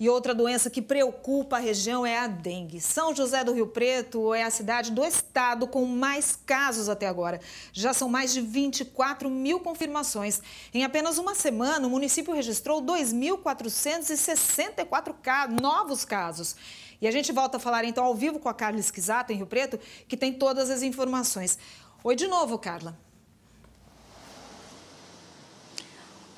E outra doença que preocupa a região é a dengue. São José do Rio Preto é a cidade do estado com mais casos até agora. Já são mais de 24 mil confirmações. Em apenas uma semana, o município registrou 2.464 novos casos. E a gente volta a falar então ao vivo com a Carla Esquisato, em Rio Preto, que tem todas as informações. Oi de novo, Carla.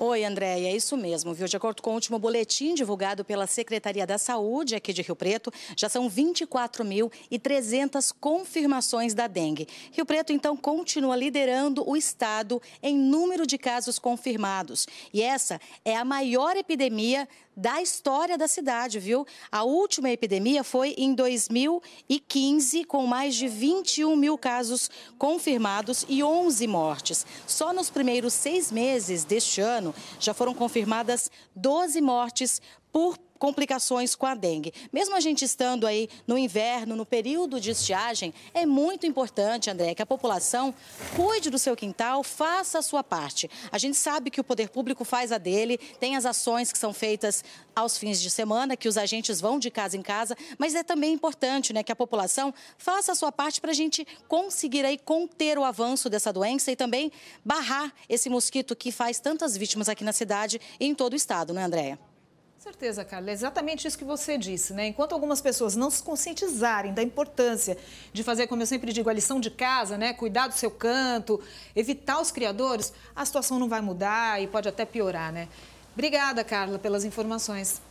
Oi, Andréia, é isso mesmo, viu? De acordo com o último boletim divulgado pela Secretaria da Saúde aqui de Rio Preto, já são 24.300 confirmações da dengue. Rio Preto, então, continua liderando o estado em número de casos confirmados. E essa é a maior epidemia da história da cidade, viu? A última epidemia foi em 2015, com mais de 21 mil casos confirmados e 11 mortes. Só nos primeiros seis meses deste ano, já foram confirmadas 12 mortes por complicações com a dengue. Mesmo a gente estando aí no inverno, no período de estiagem, é muito importante, André, que a população cuide do seu quintal, faça a sua parte. A gente sabe que o poder público faz a dele, tem as ações que são feitas aos fins de semana, que os agentes vão de casa em casa, mas é também importante, né, que a população faça a sua parte para a gente conseguir aí conter o avanço dessa doença e também barrar esse mosquito que faz tantas vítimas aqui na cidade e em todo o estado, né, Andréia? Certeza, Carla. É exatamente isso que você disse, né? Enquanto algumas pessoas não se conscientizarem da importância de fazer, como eu sempre digo, a lição de casa, né? Cuidar do seu canto, evitar os criadores, a situação não vai mudar e pode até piorar, né? Obrigada, Carla, pelas informações.